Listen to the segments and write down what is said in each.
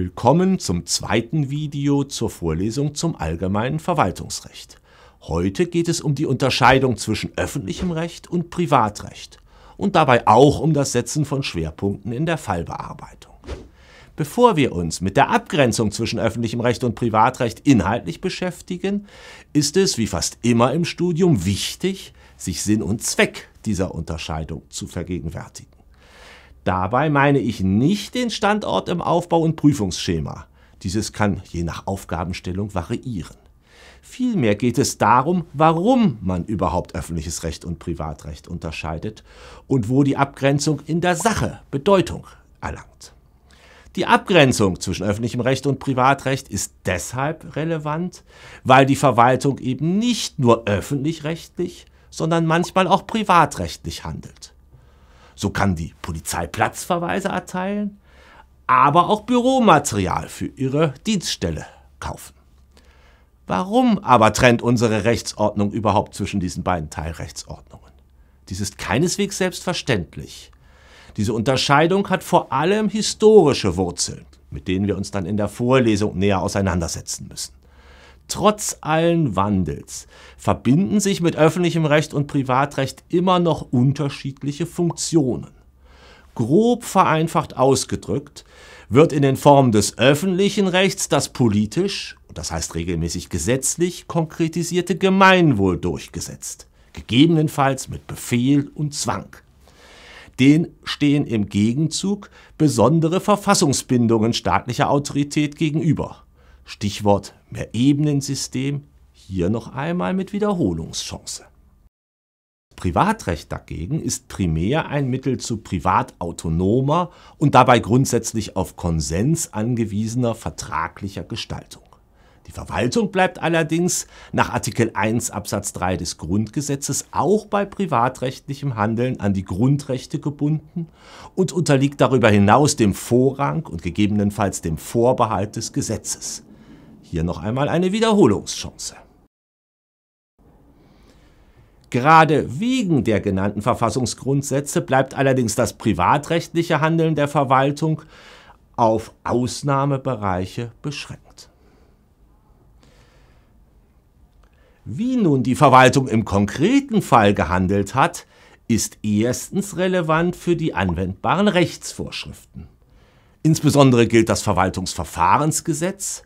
Willkommen zum zweiten Video zur Vorlesung zum allgemeinen Verwaltungsrecht. Heute geht es um die Unterscheidung zwischen öffentlichem Recht und Privatrecht und dabei auch um das Setzen von Schwerpunkten in der Fallbearbeitung. Bevor wir uns mit der Abgrenzung zwischen öffentlichem Recht und Privatrecht inhaltlich beschäftigen, ist es, wie fast immer im Studium, wichtig, sich Sinn und Zweck dieser Unterscheidung zu vergegenwärtigen. Dabei meine ich nicht den Standort im Aufbau- und Prüfungsschema. Dieses kann je nach Aufgabenstellung variieren. Vielmehr geht es darum, warum man überhaupt öffentliches Recht und Privatrecht unterscheidet und wo die Abgrenzung in der Sache Bedeutung erlangt. Die Abgrenzung zwischen öffentlichem Recht und Privatrecht ist deshalb relevant, weil die Verwaltung eben nicht nur öffentlich-rechtlich, sondern manchmal auch privatrechtlich handelt. So kann die Polizei Platzverweise erteilen, aber auch Büromaterial für ihre Dienststelle kaufen. Warum aber trennt unsere Rechtsordnung überhaupt zwischen diesen beiden Teilrechtsordnungen? Dies ist keineswegs selbstverständlich. Diese Unterscheidung hat vor allem historische Wurzeln, mit denen wir uns dann in der Vorlesung näher auseinandersetzen müssen trotz allen Wandels verbinden sich mit öffentlichem Recht und Privatrecht immer noch unterschiedliche Funktionen. Grob vereinfacht ausgedrückt wird in den Formen des öffentlichen Rechts das politisch, das heißt regelmäßig gesetzlich, konkretisierte Gemeinwohl durchgesetzt, gegebenenfalls mit Befehl und Zwang. Den stehen im Gegenzug besondere Verfassungsbindungen staatlicher Autorität gegenüber. Stichwort mehr Mehrebenensystem, hier noch einmal mit Wiederholungschance. Privatrecht dagegen ist primär ein Mittel zu privatautonomer und dabei grundsätzlich auf Konsens angewiesener vertraglicher Gestaltung. Die Verwaltung bleibt allerdings nach Artikel 1 Absatz 3 des Grundgesetzes auch bei privatrechtlichem Handeln an die Grundrechte gebunden und unterliegt darüber hinaus dem Vorrang und gegebenenfalls dem Vorbehalt des Gesetzes. Hier noch einmal eine Wiederholungschance. Gerade wegen der genannten Verfassungsgrundsätze bleibt allerdings das privatrechtliche Handeln der Verwaltung auf Ausnahmebereiche beschränkt. Wie nun die Verwaltung im konkreten Fall gehandelt hat, ist erstens relevant für die anwendbaren Rechtsvorschriften. Insbesondere gilt das Verwaltungsverfahrensgesetz,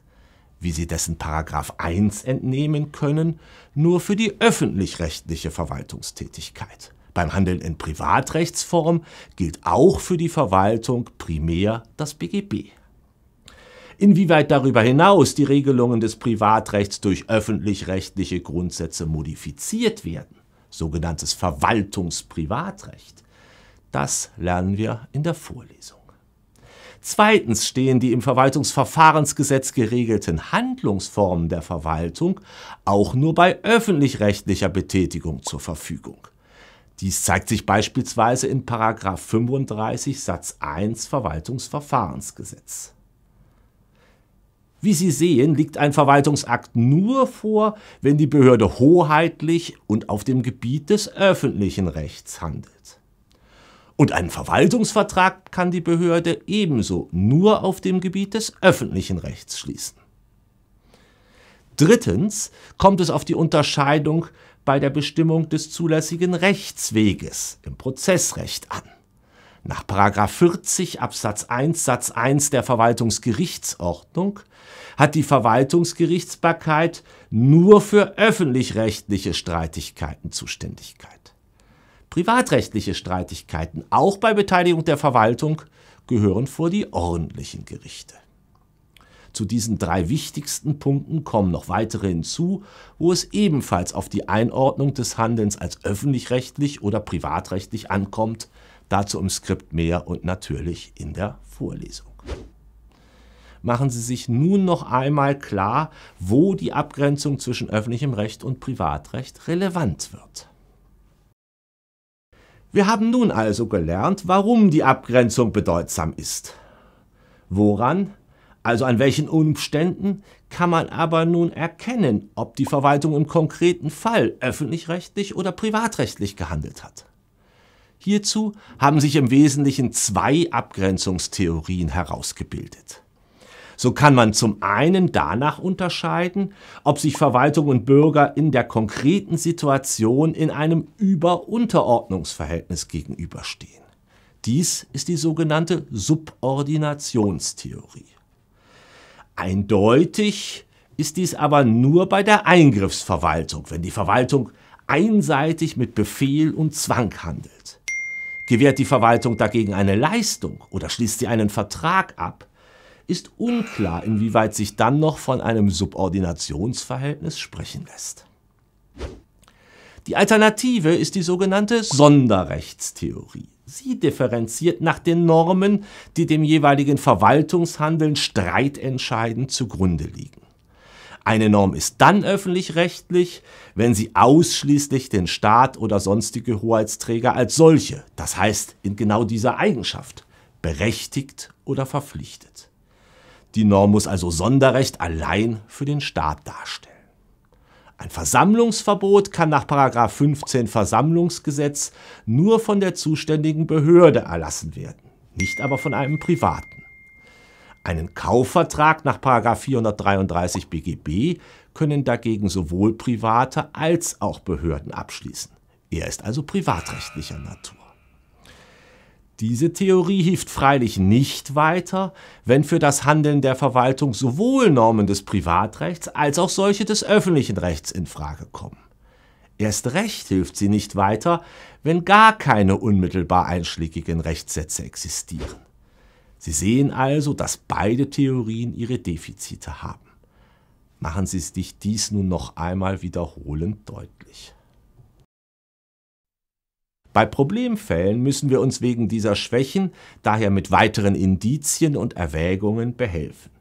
wie Sie dessen Paragraph 1 entnehmen können, nur für die öffentlich-rechtliche Verwaltungstätigkeit. Beim Handeln in Privatrechtsform gilt auch für die Verwaltung primär das BGB. Inwieweit darüber hinaus die Regelungen des Privatrechts durch öffentlich-rechtliche Grundsätze modifiziert werden, sogenanntes Verwaltungsprivatrecht, das lernen wir in der Vorlesung. Zweitens stehen die im Verwaltungsverfahrensgesetz geregelten Handlungsformen der Verwaltung auch nur bei öffentlich-rechtlicher Betätigung zur Verfügung. Dies zeigt sich beispielsweise in 35 Satz 1 Verwaltungsverfahrensgesetz. Wie Sie sehen, liegt ein Verwaltungsakt nur vor, wenn die Behörde hoheitlich und auf dem Gebiet des öffentlichen Rechts handelt. Und einen Verwaltungsvertrag kann die Behörde ebenso nur auf dem Gebiet des öffentlichen Rechts schließen. Drittens kommt es auf die Unterscheidung bei der Bestimmung des zulässigen Rechtsweges im Prozessrecht an. Nach 40 Absatz 1 Satz 1 der Verwaltungsgerichtsordnung hat die Verwaltungsgerichtsbarkeit nur für öffentlich-rechtliche Streitigkeiten Zuständigkeit. Privatrechtliche Streitigkeiten, auch bei Beteiligung der Verwaltung, gehören vor die ordentlichen Gerichte. Zu diesen drei wichtigsten Punkten kommen noch weitere hinzu, wo es ebenfalls auf die Einordnung des Handelns als öffentlich-rechtlich oder privatrechtlich ankommt, dazu im Skript mehr und natürlich in der Vorlesung. Machen Sie sich nun noch einmal klar, wo die Abgrenzung zwischen öffentlichem Recht und Privatrecht relevant wird. Wir haben nun also gelernt, warum die Abgrenzung bedeutsam ist. Woran, also an welchen Umständen, kann man aber nun erkennen, ob die Verwaltung im konkreten Fall öffentlich-rechtlich oder privatrechtlich gehandelt hat. Hierzu haben sich im Wesentlichen zwei Abgrenzungstheorien herausgebildet. So kann man zum einen danach unterscheiden, ob sich Verwaltung und Bürger in der konkreten Situation in einem Über-Unterordnungsverhältnis gegenüberstehen. Dies ist die sogenannte Subordinationstheorie. Eindeutig ist dies aber nur bei der Eingriffsverwaltung, wenn die Verwaltung einseitig mit Befehl und Zwang handelt. Gewährt die Verwaltung dagegen eine Leistung oder schließt sie einen Vertrag ab, ist unklar, inwieweit sich dann noch von einem Subordinationsverhältnis sprechen lässt. Die Alternative ist die sogenannte Sonderrechtstheorie. Sie differenziert nach den Normen, die dem jeweiligen Verwaltungshandeln streitentscheidend zugrunde liegen. Eine Norm ist dann öffentlich-rechtlich, wenn sie ausschließlich den Staat oder sonstige Hoheitsträger als solche, das heißt in genau dieser Eigenschaft, berechtigt oder verpflichtet. Die Norm muss also Sonderrecht allein für den Staat darstellen. Ein Versammlungsverbot kann nach 15 Versammlungsgesetz nur von der zuständigen Behörde erlassen werden, nicht aber von einem Privaten. Einen Kaufvertrag nach 433 BGB können dagegen sowohl Private als auch Behörden abschließen. Er ist also privatrechtlicher Natur. Diese Theorie hilft freilich nicht weiter, wenn für das Handeln der Verwaltung sowohl Normen des Privatrechts als auch solche des öffentlichen Rechts in Frage kommen. Erst recht hilft sie nicht weiter, wenn gar keine unmittelbar einschlägigen Rechtssätze existieren. Sie sehen also, dass beide Theorien ihre Defizite haben. Machen Sie sich dies nun noch einmal wiederholend deutlich. Bei Problemfällen müssen wir uns wegen dieser Schwächen daher mit weiteren Indizien und Erwägungen behelfen.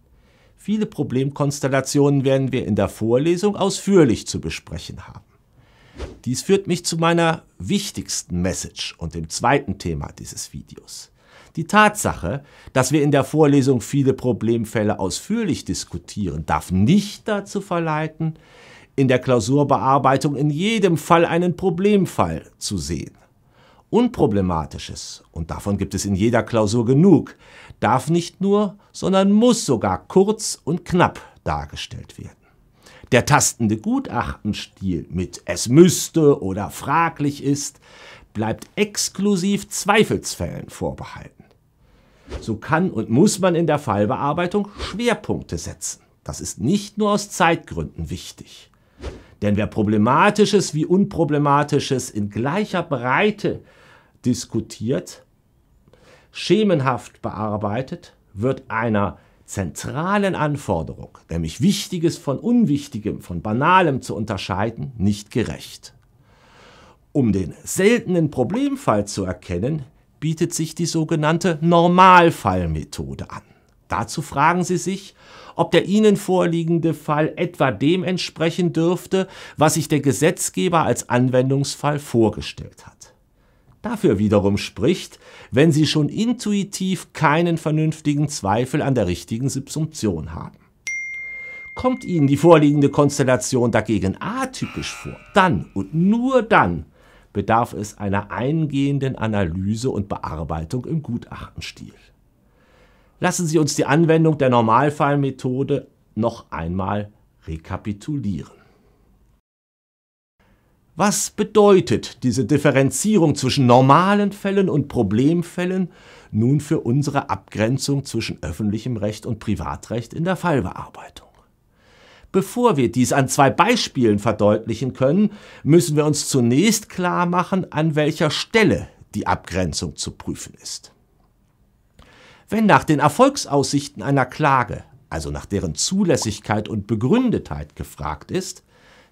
Viele Problemkonstellationen werden wir in der Vorlesung ausführlich zu besprechen haben. Dies führt mich zu meiner wichtigsten Message und dem zweiten Thema dieses Videos. Die Tatsache, dass wir in der Vorlesung viele Problemfälle ausführlich diskutieren, darf nicht dazu verleiten, in der Klausurbearbeitung in jedem Fall einen Problemfall zu sehen. Unproblematisches, und davon gibt es in jeder Klausur genug, darf nicht nur, sondern muss sogar kurz und knapp dargestellt werden. Der tastende Gutachtenstil mit es müsste oder fraglich ist bleibt exklusiv Zweifelsfällen vorbehalten. So kann und muss man in der Fallbearbeitung Schwerpunkte setzen. Das ist nicht nur aus Zeitgründen wichtig. Denn wer Problematisches wie Unproblematisches in gleicher Breite diskutiert, schemenhaft bearbeitet, wird einer zentralen Anforderung, nämlich Wichtiges von Unwichtigem, von Banalem zu unterscheiden, nicht gerecht. Um den seltenen Problemfall zu erkennen, bietet sich die sogenannte Normalfallmethode an. Dazu fragen Sie sich, ob der Ihnen vorliegende Fall etwa dem entsprechen dürfte, was sich der Gesetzgeber als Anwendungsfall vorgestellt hat dafür wiederum spricht, wenn sie schon intuitiv keinen vernünftigen Zweifel an der richtigen Subsumption haben. Kommt Ihnen die vorliegende Konstellation dagegen atypisch vor, dann und nur dann bedarf es einer eingehenden Analyse und Bearbeitung im Gutachtenstil. Lassen Sie uns die Anwendung der Normalfallmethode noch einmal rekapitulieren. Was bedeutet diese Differenzierung zwischen normalen Fällen und Problemfällen nun für unsere Abgrenzung zwischen öffentlichem Recht und Privatrecht in der Fallbearbeitung? Bevor wir dies an zwei Beispielen verdeutlichen können, müssen wir uns zunächst klar machen, an welcher Stelle die Abgrenzung zu prüfen ist. Wenn nach den Erfolgsaussichten einer Klage, also nach deren Zulässigkeit und Begründetheit gefragt ist,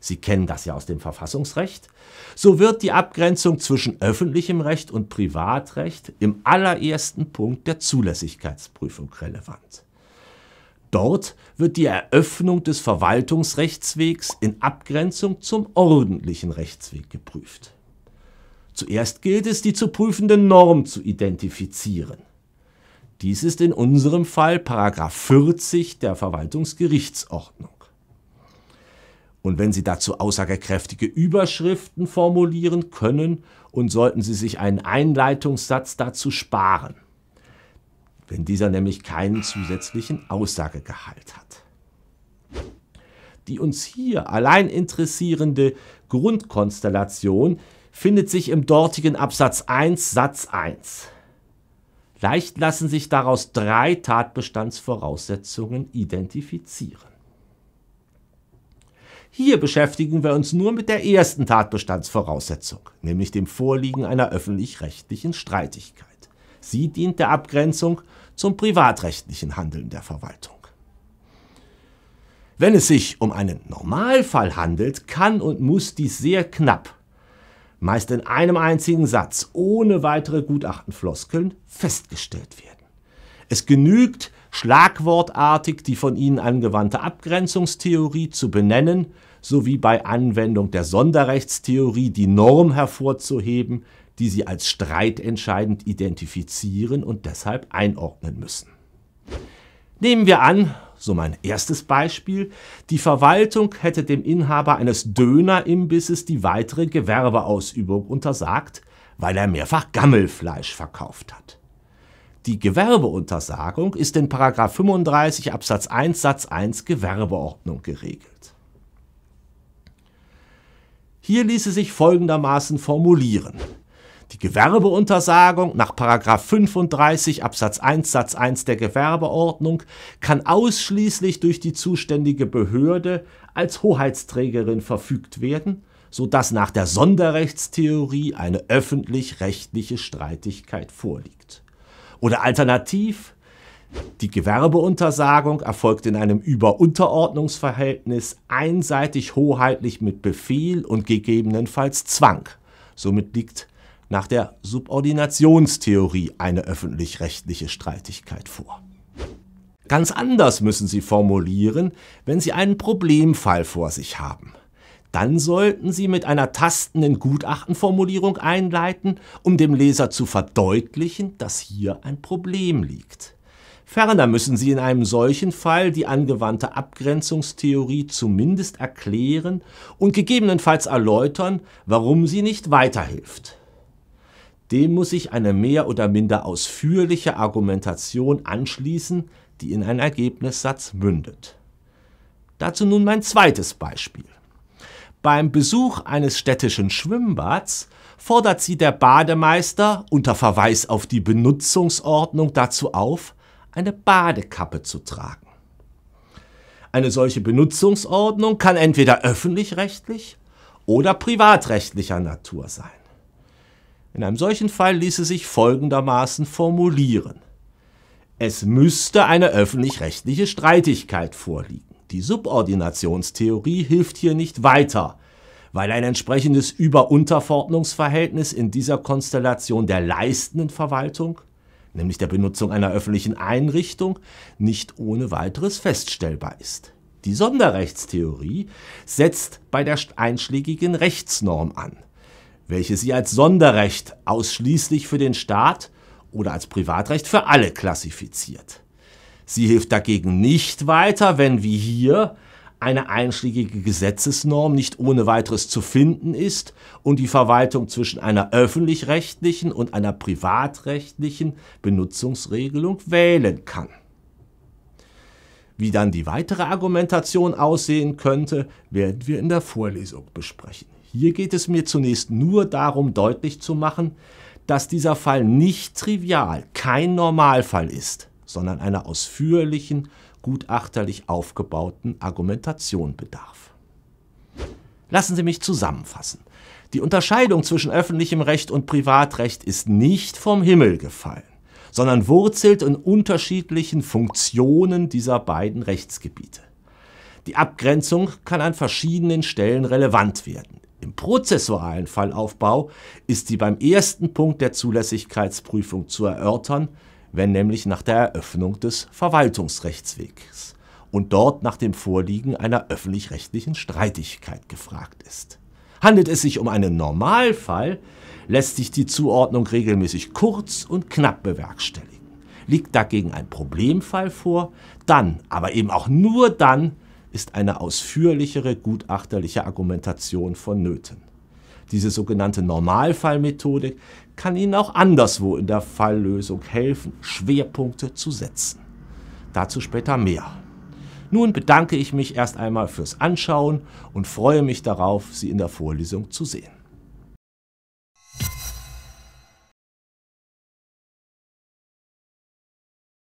Sie kennen das ja aus dem Verfassungsrecht, so wird die Abgrenzung zwischen öffentlichem Recht und Privatrecht im allerersten Punkt der Zulässigkeitsprüfung relevant. Dort wird die Eröffnung des Verwaltungsrechtswegs in Abgrenzung zum ordentlichen Rechtsweg geprüft. Zuerst gilt es, die zu prüfende Norm zu identifizieren. Dies ist in unserem Fall 40 der Verwaltungsgerichtsordnung. Und wenn Sie dazu aussagekräftige Überschriften formulieren können und sollten Sie sich einen Einleitungssatz dazu sparen, wenn dieser nämlich keinen zusätzlichen Aussagegehalt hat. Die uns hier allein interessierende Grundkonstellation findet sich im dortigen Absatz 1 Satz 1. Leicht lassen sich daraus drei Tatbestandsvoraussetzungen identifizieren. Hier beschäftigen wir uns nur mit der ersten Tatbestandsvoraussetzung, nämlich dem Vorliegen einer öffentlich-rechtlichen Streitigkeit. Sie dient der Abgrenzung zum privatrechtlichen Handeln der Verwaltung. Wenn es sich um einen Normalfall handelt, kann und muss dies sehr knapp, meist in einem einzigen Satz, ohne weitere Gutachtenfloskeln, festgestellt werden. Es genügt, schlagwortartig die von ihnen angewandte Abgrenzungstheorie zu benennen, sowie bei Anwendung der Sonderrechtstheorie die Norm hervorzuheben, die sie als streitentscheidend identifizieren und deshalb einordnen müssen. Nehmen wir an, so mein erstes Beispiel, die Verwaltung hätte dem Inhaber eines Dönerimbisses die weitere Gewerbeausübung untersagt, weil er mehrfach Gammelfleisch verkauft hat. Die Gewerbeuntersagung ist in 35 Absatz 1 Satz 1 Gewerbeordnung geregelt. Hier ließe sich folgendermaßen formulieren. Die Gewerbeuntersagung nach 35 Absatz 1 Satz 1 der Gewerbeordnung kann ausschließlich durch die zuständige Behörde als Hoheitsträgerin verfügt werden, sodass nach der Sonderrechtstheorie eine öffentlich-rechtliche Streitigkeit vorliegt. Oder alternativ, die Gewerbeuntersagung erfolgt in einem Überunterordnungsverhältnis einseitig hoheitlich mit Befehl und gegebenenfalls Zwang. Somit liegt nach der Subordinationstheorie eine öffentlich-rechtliche Streitigkeit vor. Ganz anders müssen Sie formulieren, wenn Sie einen Problemfall vor sich haben dann sollten Sie mit einer tastenden Gutachtenformulierung einleiten, um dem Leser zu verdeutlichen, dass hier ein Problem liegt. Ferner müssen Sie in einem solchen Fall die angewandte Abgrenzungstheorie zumindest erklären und gegebenenfalls erläutern, warum sie nicht weiterhilft. Dem muss sich eine mehr oder minder ausführliche Argumentation anschließen, die in einen Ergebnissatz mündet. Dazu nun mein zweites Beispiel. Beim Besuch eines städtischen Schwimmbads fordert sie der Bademeister unter Verweis auf die Benutzungsordnung dazu auf, eine Badekappe zu tragen. Eine solche Benutzungsordnung kann entweder öffentlich-rechtlich oder privatrechtlicher Natur sein. In einem solchen Fall ließe sich folgendermaßen formulieren. Es müsste eine öffentlich-rechtliche Streitigkeit vorliegen. Die Subordinationstheorie hilft hier nicht weiter, weil ein entsprechendes Über-Unterverordnungsverhältnis in dieser Konstellation der leistenden Verwaltung, nämlich der Benutzung einer öffentlichen Einrichtung, nicht ohne weiteres feststellbar ist. Die Sonderrechtstheorie setzt bei der einschlägigen Rechtsnorm an, welche sie als Sonderrecht ausschließlich für den Staat oder als Privatrecht für alle klassifiziert. Sie hilft dagegen nicht weiter, wenn wie hier eine einschlägige Gesetzesnorm nicht ohne weiteres zu finden ist und die Verwaltung zwischen einer öffentlich-rechtlichen und einer privatrechtlichen Benutzungsregelung wählen kann. Wie dann die weitere Argumentation aussehen könnte, werden wir in der Vorlesung besprechen. Hier geht es mir zunächst nur darum, deutlich zu machen, dass dieser Fall nicht trivial, kein Normalfall ist sondern einer ausführlichen, gutachterlich aufgebauten Argumentation bedarf. Lassen Sie mich zusammenfassen. Die Unterscheidung zwischen öffentlichem Recht und Privatrecht ist nicht vom Himmel gefallen, sondern wurzelt in unterschiedlichen Funktionen dieser beiden Rechtsgebiete. Die Abgrenzung kann an verschiedenen Stellen relevant werden. Im prozessualen Fallaufbau ist sie beim ersten Punkt der Zulässigkeitsprüfung zu erörtern, wenn nämlich nach der Eröffnung des Verwaltungsrechtswegs und dort nach dem Vorliegen einer öffentlich-rechtlichen Streitigkeit gefragt ist. Handelt es sich um einen Normalfall, lässt sich die Zuordnung regelmäßig kurz und knapp bewerkstelligen. Liegt dagegen ein Problemfall vor, dann, aber eben auch nur dann, ist eine ausführlichere gutachterliche Argumentation vonnöten. Diese sogenannte Normalfallmethodik kann Ihnen auch anderswo in der Falllösung helfen, Schwerpunkte zu setzen. Dazu später mehr. Nun bedanke ich mich erst einmal fürs Anschauen und freue mich darauf, Sie in der Vorlesung zu sehen.